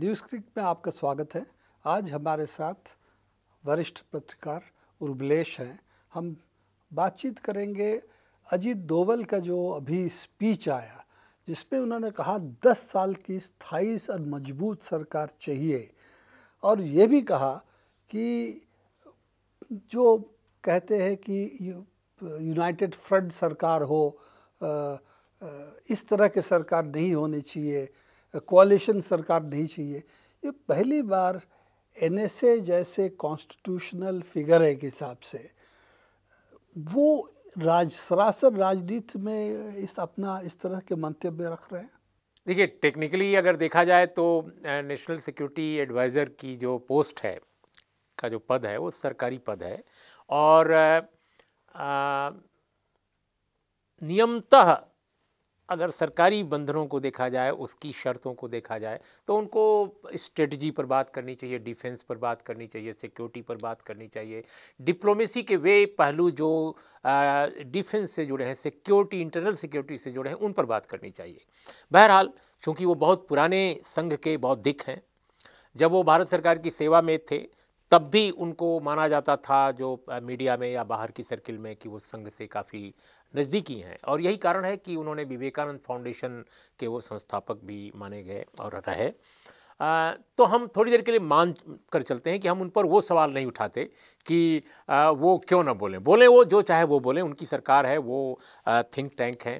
News click में आपका स्वागत है आज हमारे साथ वरिष्ठ पत्रकार उर्बलेश हैं हम बातचीत करेंगे अजीत दोवल का जो अभी स्पीच आया जिसमें उन्होंने कहा दस साल की स्थायी और मजबूत सरकार चाहिए और ये भी कहा कि जो कहते हैं कि यूनाइटेड फ्रंट सरकार हो इस तरह की सरकार नहीं होनी चाहिए कोलेशन सरकार नहीं चाहिए ये पहली बार एन जैसे कॉन्स्टिट्यूशनल फिगर है के हिसाब से वो राज सरासर राजनीति में इस अपना इस तरह के मंतव्य रख रहे हैं देखिए टेक्निकली अगर देखा जाए तो नेशनल सिक्योरिटी एडवाइज़र की जो पोस्ट है का जो पद है वो सरकारी पद है और नियमतः अगर सरकारी बंधनों को देखा जाए उसकी शर्तों को देखा जाए तो उनको स्ट्रेटजी पर बात करनी चाहिए डिफेंस पर बात करनी चाहिए सिक्योरिटी पर बात करनी चाहिए डिप्लोमेसी के वे पहलू जो डिफेंस से जुड़े हैं सिक्योरिटी इंटरनल सिक्योरिटी से जुड़े हैं उन पर बात करनी चाहिए बहरहाल चूँकि वो बहुत पुराने संघ के बहुत दिख हैं जब वो भारत सरकार की सेवा में थे तब भी उनको माना जाता था जो मीडिया में या बाहर की सर्किल में कि वो संघ से काफ़ी नज़दीकी हैं और यही कारण है कि उन्होंने विवेकानंद फाउंडेशन के वो संस्थापक भी माने गए और रहे आ, तो हम थोड़ी देर के लिए मान कर चलते हैं कि हम उन पर वो सवाल नहीं उठाते कि आ, वो क्यों ना बोलें बोलें वो जो चाहे वो बोलें उनकी सरकार है वो थिंक टैंक हैं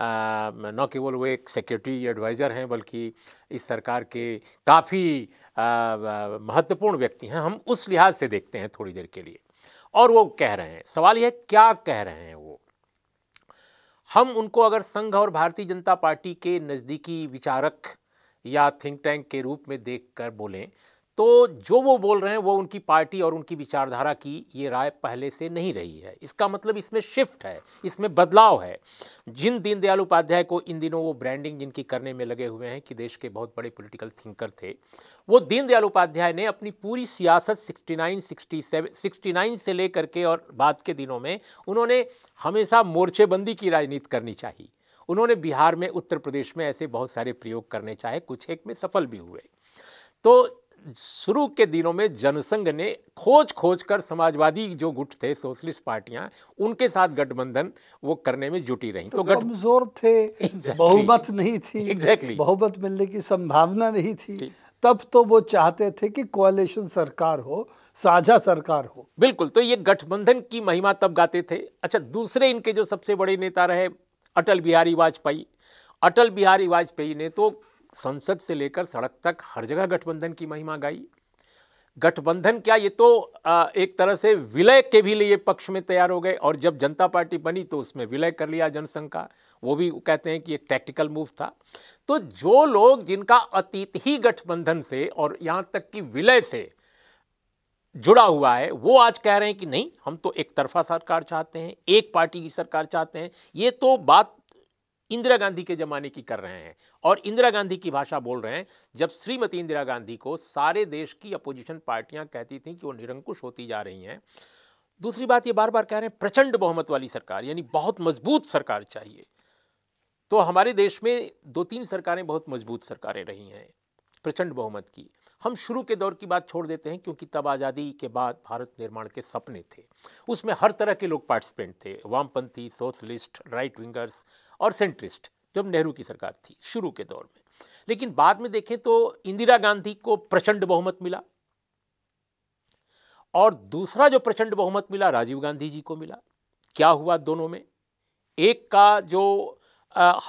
न केवल वो एक सिक्योरिटी एडवाइज़र हैं बल्कि इस सरकार के काफ़ी महत्वपूर्ण व्यक्ति हैं हम उस लिहाज से देखते हैं थोड़ी देर के लिए और वो कह रहे हैं सवाल यह क्या कह रहे हैं वो हम उनको अगर संघ और भारतीय जनता पार्टी के नज़दीकी विचारक या थिंक टैंक के रूप में देख कर बोलें तो जो वो बोल रहे हैं वो उनकी पार्टी और उनकी विचारधारा की ये राय पहले से नहीं रही है इसका मतलब इसमें शिफ्ट है इसमें बदलाव है जिन दीनदयाल उपाध्याय को इन दिनों वो ब्रांडिंग जिनकी करने में लगे हुए हैं कि देश के बहुत बड़े पॉलिटिकल थिंकर थे वो दीनदयाल उपाध्याय ने अपनी पूरी सियासत 69, 67, 69 से लेकर के और बाद के दिनों में उन्होंने हमेशा मोर्चेबंदी की राजनीति करनी चाहिए उन्होंने बिहार में उत्तर प्रदेश में ऐसे बहुत सारे प्रयोग करने चाहे कुछ एक में सफल भी हुए तो शुरू के दिनों में जनसंघ ने खोज खोज कर समाजवादी जो गुट थे सोशलिस्ट पार्टियां उनके साथ गठबंधन वो करने में जुटी रही तो, तो कमजोर गट... थे exactly. बहुमत नहीं थी exactly. बहुमत मिलने की संभावना नहीं थी तब तो वो चाहते थे कि कोalition सरकार हो साझा सरकार हो बिल्कुल तो ये गठबंधन की महिमा तब गाते थे अच्छा दूसरे इनके जो सबसे बड़े नेता रहे अटल बिहारी वाजपेयी अटल बिहारी वाजपेयी ने तो संसद से लेकर सड़क तक हर जगह गठबंधन की महिमा गाई गठबंधन क्या ये तो एक तरह से विलय के भी लिए पक्ष में तैयार हो गए और जब जनता पार्टी बनी तो उसमें विलय कर लिया जनसंघ का वो भी कहते हैं कि एक टैक्टिकल मूव था तो जो लोग जिनका अतीत ही गठबंधन से और यहाँ तक कि विलय से जुड़ा हुआ है वो आज कह रहे हैं कि नहीं हम तो एक तरफा सरकार चाहते हैं एक पार्टी की सरकार चाहते हैं ये तो बात इंदिरा गांधी के ज़माने की कर रहे हैं और इंदिरा गांधी की भाषा बोल रहे हैं जब श्रीमती इंदिरा गांधी को सारे देश की अपोजिशन पार्टियां कहती थीं कि वो निरंकुश होती जा रही हैं दूसरी बात ये बार बार कह रहे हैं प्रचंड बहुमत वाली सरकार यानी बहुत मजबूत सरकार चाहिए तो हमारे देश में दो तीन सरकारें बहुत मजबूत सरकारें रही हैं प्रचंड बहुमत की हम शुरू के दौर की बात छोड़ देते हैं क्योंकि तब आज़ादी के बाद भारत निर्माण के सपने थे उसमें हर तरह के लोग पार्टिसिपेंट थे वामपंथी सोशलिस्ट राइट विंगर्स और सेंट्रिस्ट जब नेहरू की सरकार थी शुरू के दौर में लेकिन बाद में देखें तो इंदिरा गांधी को प्रचंड बहुमत मिला और दूसरा जो प्रचंड बहुमत मिला राजीव गांधी जी को मिला क्या हुआ दोनों में एक का जो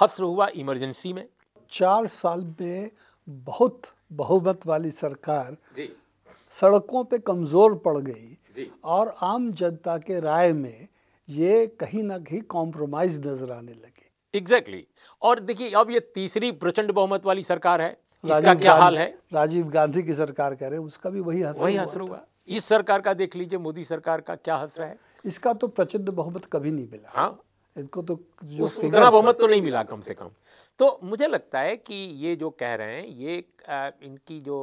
हस्र हुआ इमरजेंसी में चार साल में बहुत बहुमत वाली सरकार सड़कों पे कमज़ोर पड़ गई और आम जनता के राय में ये कहीं ना कहीं कॉम्प्रोमाइज नजर आने लगे एग्जैक्टली exactly. और देखिए अब ये तीसरी प्रचंड बहुमत वाली सरकार है इसका क्या हाल है राजीव गांधी की सरकार कह रहे हैं उसका भी वही हसर वही हसर हुआ इस सरकार का देख लीजिए मोदी सरकार का क्या हसर है इसका तो प्रचंड बहुमत कभी नहीं मिला हाँ इसको तो जो उतना बहुमत तो नहीं मिला कम से कम तो मुझे लगता है कि ये जो कह रहे हैं ये इनकी जो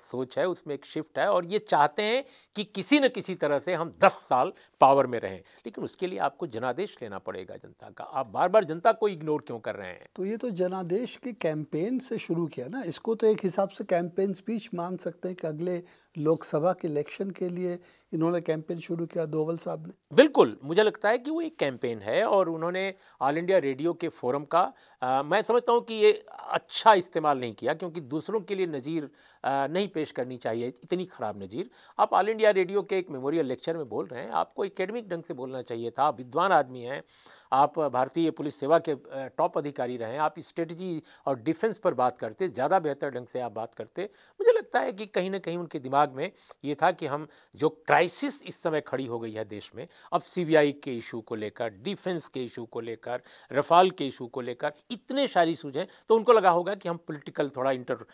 सोच है उसमें एक शिफ्ट है और ये चाहते हैं कि किसी न किसी तरह से हम 10 साल पावर में रहें लेकिन उसके लिए आपको जनादेश लेना पड़ेगा जनता का आप बार बार जनता को इग्नोर क्यों कर रहे हैं तो ये तो जनादेश के कैंपेन से शुरू किया ना इसको तो एक हिसाब से कैंपेन स्पीच मान सकते हैं कि अगले लोकसभा के इलेक्शन के लिए इन्होंने कैंपेन शुरू किया दोवल साहब ने बिल्कुल मुझे लगता है कि वो एक कैंपेन है और उन्होंने ऑल इंडिया रेडियो के फोरम का आ, मैं समझता हूँ कि ये अच्छा इस्तेमाल नहीं किया क्योंकि दूसरों के लिए नज़ीर नहीं पेश करनी चाहिए इतनी ख़राब नज़ीर आप ऑल इंडिया रेडियो के एक मेमोरियल लेक्चर में बोल रहे हैं आपको एकेडमिक ढंग से बोलना चाहिए था विद्वान आदमी हैं आप भारतीय पुलिस सेवा के टॉप अधिकारी रहे आप स्ट्रेटजी और डिफेंस पर बात करते ज़्यादा बेहतर ढंग से आप बात करते मुझे लगता है कि कहीं ना कहीं उनके दिमाग में ये था कि हम जो क्राइसिस इस समय खड़ी हो गई है देश में अब सीबीआई के इशू को लेकर डिफेंस के इशू को लेकर रफाल के इशू को लेकर इतने सारी सूझें तो उनको लगा होगा कि हम पोलिटिकल थोड़ा इंटर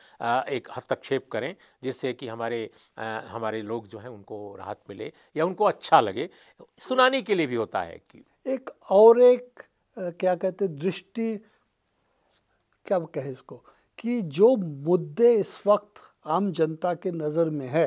एक हस्तक्षेप करें जिससे कि हमारे हमारे लोग जो हैं उनको राहत मिले या उनको अच्छा लगे सुनाने के लिए भी होता है कि एक और एक क्या कहते दृष्टि क्या कहे इसको कि जो मुद्दे इस वक्त आम जनता के नज़र में है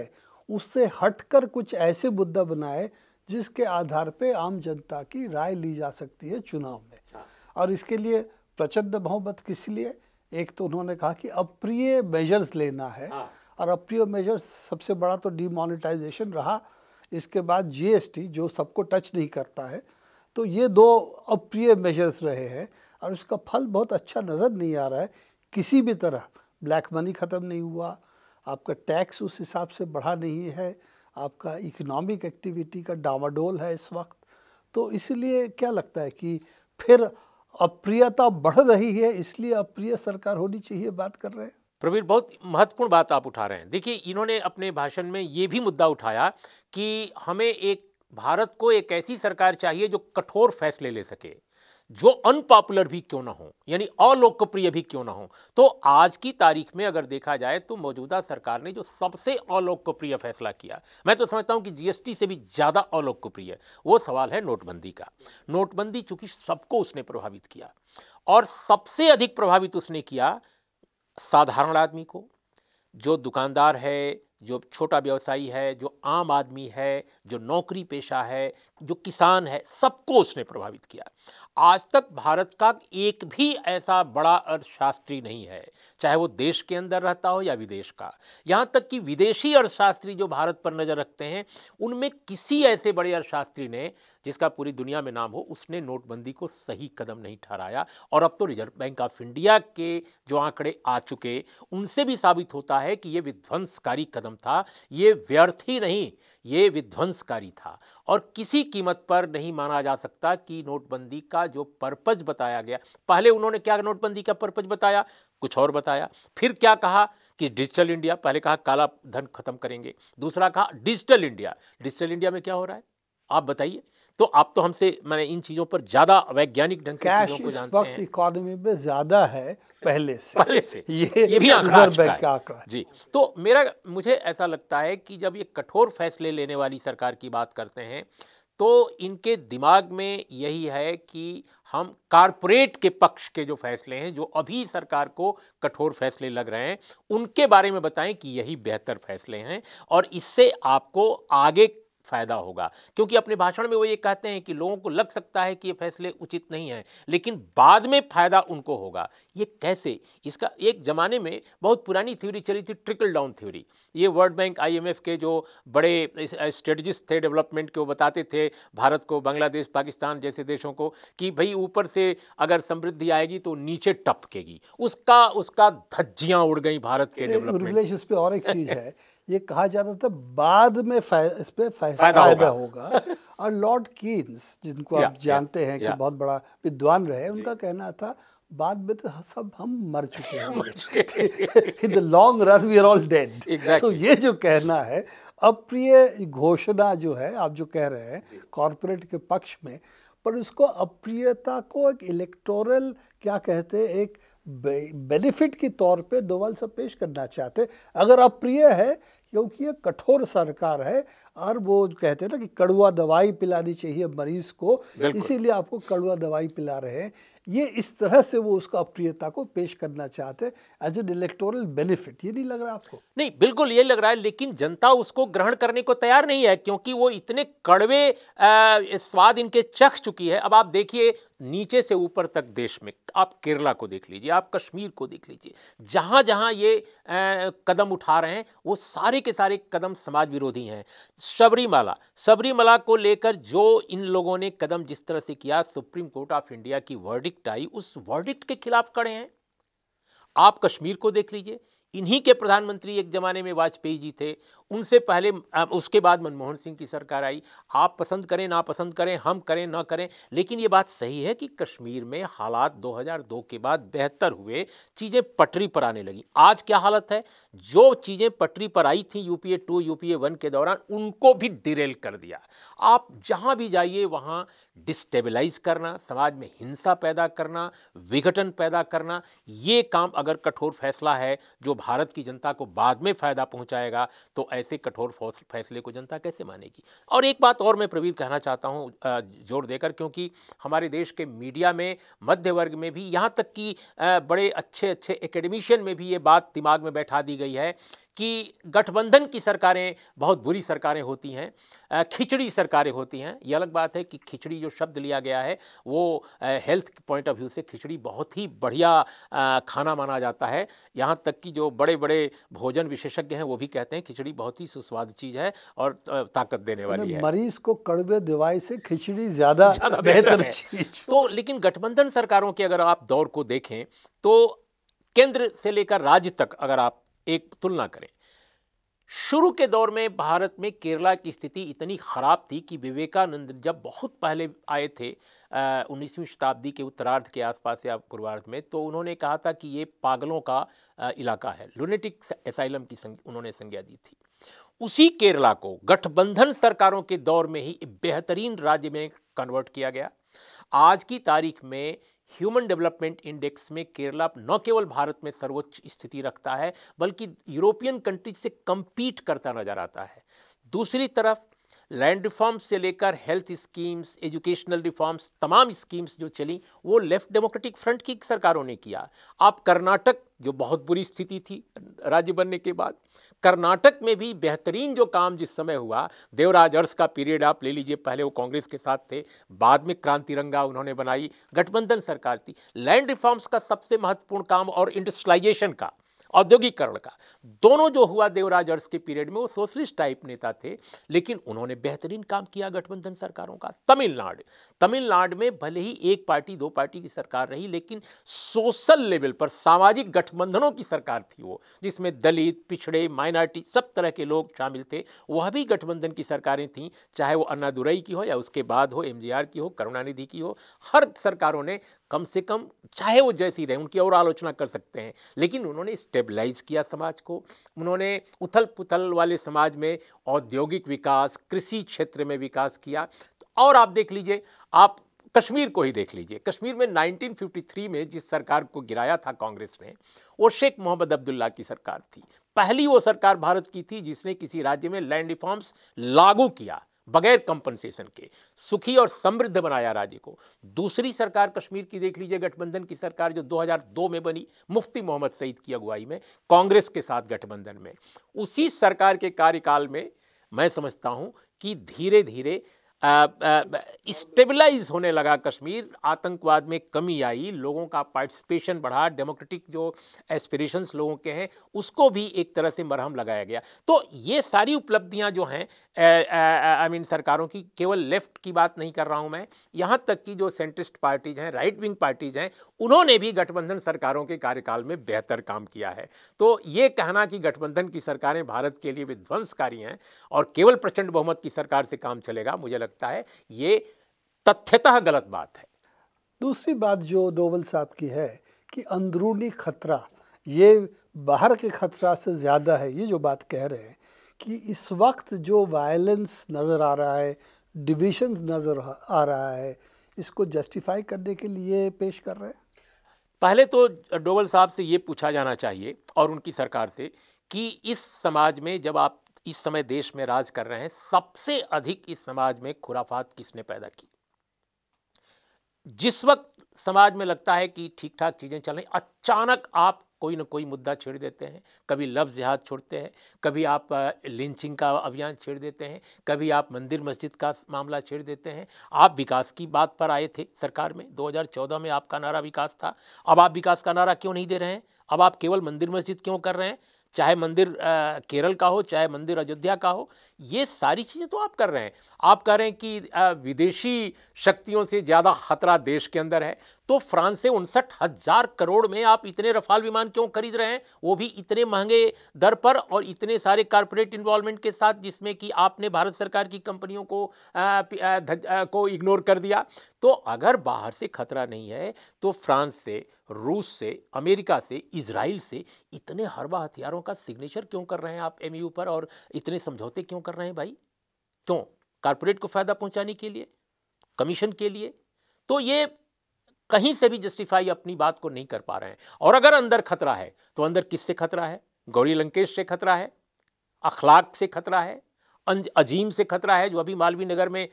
उससे हटकर कुछ ऐसे मुद्दा बनाए जिसके आधार पे आम जनता की राय ली जा सकती है चुनाव में हाँ। और इसके लिए प्रचंड बहुमत किस लिए एक तो उन्होंने कहा कि अप्रिय मेजर्स लेना है हाँ। और अप्रिय मेजर्स सबसे बड़ा तो डिमोनिटाइजेशन रहा इसके बाद जीएसटी जो सबको टच नहीं करता है तो ये दो अप्रिय मेजर्स रहे हैं और उसका फल बहुत अच्छा नज़र नहीं आ रहा है किसी भी तरह ब्लैक मनी ख़त्म नहीं हुआ आपका टैक्स उस हिसाब से बढ़ा नहीं है आपका इकोनॉमिक एक्टिविटी का डावाडोल है इस वक्त तो इसलिए क्या लगता है कि फिर अप्रियता बढ़ रही है इसलिए अप्रिय सरकार होनी चाहिए बात कर रहे हैं प्रवीर बहुत महत्वपूर्ण बात आप उठा रहे हैं देखिए इन्होंने अपने भाषण में ये भी मुद्दा उठाया कि हमें एक भारत को एक ऐसी सरकार चाहिए जो कठोर फैसले ले सके जो अनपॉपुलर भी क्यों ना हो यानी अलोकप्रिय भी क्यों ना हो तो आज की तारीख में अगर देखा जाए तो मौजूदा सरकार ने जो सबसे अलोकप्रिय फैसला किया मैं तो समझता हूं कि जीएसटी से भी ज़्यादा अलोकप्रिय वो सवाल है नोटबंदी का नोटबंदी चूंकि सबको उसने प्रभावित किया और सबसे अधिक प्रभावित उसने किया साधारण आदमी को जो दुकानदार है जो छोटा व्यवसायी है जो आम आदमी है जो नौकरी पेशा है जो किसान है सबको उसने प्रभावित किया आज तक भारत का एक भी ऐसा बड़ा अर्थशास्त्री नहीं है चाहे वो देश के अंदर रहता हो या विदेश का यहाँ तक कि विदेशी अर्थशास्त्री जो भारत पर नज़र रखते हैं उनमें किसी ऐसे बड़े अर्थशास्त्री ने जिसका पूरी दुनिया में नाम हो उसने नोटबंदी को सही कदम नहीं ठहराया और अब तो रिजर्व बैंक ऑफ इंडिया के जो आंकड़े आ चुके उनसे भी साबित होता है कि ये विध्वंसकारी कदम था ये व्यर्थ ही नहीं ये विध्वंसकारी था और किसी कीमत पर नहीं माना जा सकता कि नोटबंदी का जो पर्पज़ बताया गया पहले उन्होंने क्या नोटबंदी का पर्पज़ बताया कुछ और बताया फिर क्या कहा कि डिजिटल इंडिया पहले कहा काला धन खत्म करेंगे दूसरा कहा डिजिटल इंडिया डिजिटल इंडिया में क्या हो रहा है आप बताइए तो आप तो हमसे मैंने इन चीज़ों पर ज़्यादा वैज्ञानिक ढंग से चीज़ों को जानते वक्त इकोनॉमी में ज़्यादा है पहले से पहले से ये ये भी अच्छा आंकड़ा है जी तो मेरा मुझे ऐसा लगता है कि जब ये कठोर फैसले लेने वाली सरकार की बात करते हैं तो इनके दिमाग में यही है कि हम कारपोरेट के पक्ष के जो फैसले हैं जो अभी सरकार को कठोर फैसले लग रहे हैं उनके बारे में बताएं कि यही बेहतर फैसले हैं और इससे आपको आगे फ़ायदा होगा क्योंकि अपने भाषण में वो ये कहते हैं कि लोगों को लग सकता है कि ये फैसले उचित नहीं हैं लेकिन बाद में फ़ायदा उनको होगा ये कैसे इसका एक ज़माने में बहुत पुरानी थ्योरी चली थी ट्रिकल डाउन थ्योरी ये वर्ल्ड बैंक आईएमएफ के जो बड़े स्ट्रेटजिस्ट थे डेवलपमेंट के वो बताते थे भारत को बांग्लादेश पाकिस्तान जैसे देशों को कि भाई ऊपर से अगर समृद्धि आएगी तो नीचे टपकेगी उसका उसका धज्जियाँ उड़ गई भारत के डेवलपमेंट पर और एक चीज़ है ये कहा जाता था बाद में इस पर फायदा होगा, होगा। और लॉर्ड कीन्स जिनको आप जानते हैं कि बहुत बड़ा विद्वान रहे उनका कहना था बाद में तो सब हम मर चुके हैं मर चुके in the long run we are all dead तो ये जो कहना है अप्रिय घोषणा जो है आप जो कह रहे हैं कॉरपोरेट के पक्ष में पर उसको अप्रियता को एक इलेक्टोरल क्या कहते हैं एक बेनिफिट के तौर पे दोवाल सब पेश करना चाहते अगर अप्रिय है क्योंकि ये कठोर सरकार है और वो कहते हैं ना कि कड़वा दवाई पिलानी चाहिए मरीज को इसीलिए आपको कड़वा दवाई पिला रहे हैं ये इस तरह से वो उसका अप्रियता को पेश करना चाहते हैं एज एन इलेक्टोरल बेनिफिट ये नहीं लग रहा आपको नहीं बिल्कुल ये लग रहा है लेकिन जनता उसको ग्रहण करने को तैयार नहीं है क्योंकि वो इतने कड़वे स्वाद इनके चख चुकी है अब आप देखिए नीचे से ऊपर तक देश में आप केरला को देख लीजिए आप कश्मीर को देख लीजिए जहाँ जहाँ ये आ, कदम उठा रहे हैं वो सारे के सारे कदम समाज विरोधी हैं शबरीमाला शबरीमाला को लेकर जो इन लोगों ने कदम जिस तरह से किया सुप्रीम कोर्ट ऑफ इंडिया की वर्डिक वर्डिक्ट आई उस वर्डिक्ट के खिलाफ खड़े हैं आप कश्मीर को देख लीजिए इन्हीं के प्रधानमंत्री एक ज़माने में वाजपेयी जी थे उनसे पहले उसके बाद मनमोहन सिंह की सरकार आई आप पसंद करें ना पसंद करें हम करें ना करें लेकिन ये बात सही है कि कश्मीर में हालात 2002 के बाद बेहतर हुए चीज़ें पटरी पर आने लगी आज क्या हालत है जो चीज़ें पटरी पर आई थी यूपीए टू यूपीए वन के दौरान उनको भी डिरेल कर दिया आप जहाँ भी जाइए वहाँ डिस्टेबलाइज करना समाज में हिंसा पैदा करना विघटन पैदा करना ये काम अगर कठोर फैसला है जो भारत की जनता को बाद में फ़ायदा पहुंचाएगा तो ऐसे कठोर फैसले को जनता कैसे मानेगी और एक बात और मैं प्रवीण कहना चाहता हूँ जोर देकर क्योंकि हमारे देश के मीडिया में मध्य वर्ग में भी यहाँ तक कि बड़े अच्छे अच्छे एकेडमिशियन में भी ये बात दिमाग में बैठा दी गई है कि गठबंधन की सरकारें बहुत बुरी सरकारें होती हैं खिचड़ी सरकारें होती हैं ये अलग बात है कि खिचड़ी जो शब्द लिया गया है वो हेल्थ पॉइंट ऑफ व्यू से खिचड़ी बहुत ही बढ़िया खाना माना जाता है यहाँ तक कि जो बड़े बड़े भोजन विशेषज्ञ हैं वो भी कहते हैं खिचड़ी बहुत ही सुस्वाद चीज़ है और ताकत देने वाली है मरीज को कड़वे दवाई से खिचड़ी ज़्यादा बेहतर चीज़ तो लेकिन गठबंधन सरकारों के अगर आप दौर को देखें तो केंद्र से लेकर राज्य तक अगर आप एक तुलना करें शुरू के दौर में भारत में केरला की स्थिति इतनी ख़राब थी कि विवेकानंद जब बहुत पहले आए थे उन्नीसवीं शताब्दी के उत्तरार्ध के आसपास या पूर्वार्ध में तो उन्होंने कहा था कि ये पागलों का आ, इलाका है लुनेटिक एसाइलम की संग, उन्होंने संज्ञा दी थी उसी केरला को गठबंधन सरकारों के दौर में ही बेहतरीन राज्य में कन्वर्ट किया गया आज की तारीख में ह्यूमन डेवलपमेंट इंडेक्स में केरला न केवल भारत में सर्वोच्च स्थिति रखता है बल्कि यूरोपियन कंट्रीज से कंपीट करता नजर आता है दूसरी तरफ लैंड रिफॉर्म्स से लेकर हेल्थ स्कीम्स एजुकेशनल रिफॉर्म्स तमाम स्कीम्स जो चली वो लेफ्ट डेमोक्रेटिक फ्रंट की सरकारों ने किया आप कर्नाटक जो बहुत बुरी स्थिति थी राज्य बनने के बाद कर्नाटक में भी बेहतरीन जो काम जिस समय हुआ देवराज अर्स का पीरियड आप ले लीजिए पहले वो कांग्रेस के साथ थे बाद में क्रांति रंगा उन्होंने बनाई गठबंधन सरकार थी लैंड रिफॉर्म्स का सबसे महत्वपूर्ण काम और इंडस्ट्रलाइजेशन का औद्योगिकरण का दोनों जो हुआ देवराज अर्स के पीरियड में वो सोशलिस्ट टाइप नेता थे लेकिन उन्होंने बेहतरीन काम किया गठबंधन सरकारों का तमिलनाडु तमिलनाडु में भले ही एक पार्टी दो पार्टी की सरकार रही लेकिन सोशल लेवल पर सामाजिक गठबंधनों की सरकार थी वो जिसमें दलित पिछड़े माइनॉरिटी सब तरह के लोग शामिल थे वह भी गठबंधन की सरकारें थीं चाहे वो अन्नादुरई की हो या उसके बाद हो एम की हो करुणानिधि की हो हर सरकारों ने कम से कम चाहे वो जैसी रहे उनकी और आलोचना कर सकते हैं लेकिन उन्होंने स्टेबलाइज किया समाज को उन्होंने उथल पुथल वाले समाज में औद्योगिक विकास कृषि क्षेत्र में विकास किया तो और आप देख लीजिए आप कश्मीर को ही देख लीजिए कश्मीर में 1953 में जिस सरकार को गिराया था कांग्रेस ने वो शेख मोहम्मद अब्दुल्ला की सरकार थी पहली वो सरकार भारत की थी जिसने किसी राज्य में लैंड रिफॉर्म्स लागू किया बगैर कंपनसेशन के सुखी और समृद्ध बनाया राज्य को दूसरी सरकार कश्मीर की देख लीजिए गठबंधन की सरकार जो 2002 में बनी मुफ्ती मोहम्मद सईद की अगुवाई में कांग्रेस के साथ गठबंधन में उसी सरकार के कार्यकाल में मैं समझता हूँ कि धीरे धीरे स्टेबलाइज होने लगा कश्मीर आतंकवाद में कमी आई लोगों का पार्टिसिपेशन बढ़ा डेमोक्रेटिक जो एस्पिरेशंस लोगों के हैं उसको भी एक तरह से मरहम लगाया गया तो ये सारी उपलब्धियां जो हैं आई मीन सरकारों की केवल लेफ्ट की बात नहीं कर रहा हूं मैं यहाँ तक कि जो सेंट्रिस्ट पार्टीज हैं राइट विंग पार्टीज हैं उन्होंने भी गठबंधन सरकारों के कार्यकाल में बेहतर काम किया है तो ये कहना कि गठबंधन की सरकारें भारत के लिए विध्वंसकारी हैं और केवल प्रचंड बहुमत की सरकार से काम चलेगा मुझे लगता सकता है ये तथ्यतः गलत बात है दूसरी बात जो डोवल साहब की है कि अंदरूनी खतरा ये बाहर के खतरा से ज़्यादा है ये जो बात कह रहे हैं कि इस वक्त जो वायलेंस नज़र आ रहा है डिविजन नज़र आ रहा है इसको जस्टिफाई करने के लिए पेश कर रहे हैं पहले तो डोवल साहब से ये पूछा जाना चाहिए और उनकी सरकार से कि इस समाज में जब आप इस समय देश में राज कर रहे हैं सबसे अधिक इस समाज में खुराफात किसने पैदा की जिस वक्त समाज में लगता है कि ठीक ठाक चीज़ें चल रही अचानक आप कोई ना कोई मुद्दा छेड़ देते हैं कभी लफ जिहाद छोड़ते हैं कभी आप लिंचिंग का अभियान छेड़ देते हैं कभी आप मंदिर मस्जिद का मामला छेड़ देते हैं आप विकास की बात पर आए थे सरकार में 2014 में आपका नारा विकास था अब आप विकास का नारा क्यों नहीं दे रहे हैं अब आप केवल मंदिर मस्जिद क्यों कर रहे हैं चाहे मंदिर केरल का हो चाहे मंदिर अयोध्या का हो ये सारी चीज़ें तो आप कर रहे हैं आप कह रहे हैं कि विदेशी शक्तियों से ज़्यादा खतरा देश के अंदर है तो फ्रांस से उनसठ हज़ार करोड़ में आप इतने रफाल विमान क्यों खरीद रहे हैं वो भी इतने महंगे दर पर और इतने सारे कॉरपोरेट इन्वॉल्वमेंट के साथ जिसमें कि आपने भारत सरकार की कंपनियों को आ, आ, को इग्नोर कर दिया तो अगर बाहर से खतरा नहीं है तो फ्रांस से रूस से अमेरिका से इसराइल से इतने हरबा हथियारों का सिग्नेचर क्यों कर रहे हैं आप एम e पर और इतने समझौते क्यों कर रहे हैं भाई क्यों कारपोरेट को फ़ायदा पहुंचाने के लिए कमीशन के लिए तो ये कहीं से भी जस्टिफाई अपनी बात को नहीं कर पा रहे हैं और अगर अंदर खतरा है तो अंदर किससे खतरा है गौरी लंकेश से खतरा है अखलाक से खतरा है अजीम से खतरा है जो अभी मालवीय नगर में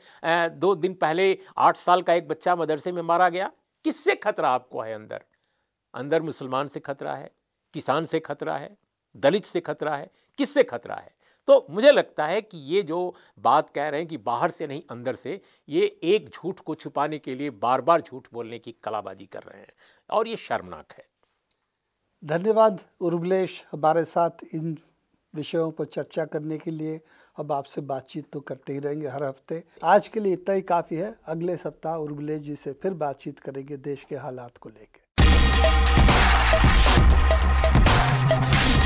दो दिन पहले आठ साल का एक बच्चा मदरसे में मारा गया किससे खतरा आपको है अंदर अंदर मुसलमान से खतरा है किसान से खतरा है दलित से खतरा है किससे खतरा है तो मुझे लगता है कि ये जो बात कह रहे हैं कि बाहर से नहीं अंदर से ये एक झूठ को छुपाने के लिए बार बार झूठ बोलने की कलाबाजी कर रहे हैं और ये शर्मनाक है धन्यवाद उर्वलेश हमारे साथ इन विषयों पर चर्चा करने के लिए अब आपसे बातचीत तो करते ही रहेंगे हर हफ्ते आज के लिए इतना ही काफ़ी है अगले सप्ताह उर्वलेश जी से फिर बातचीत करेंगे देश के हालात को लेकर Thank you.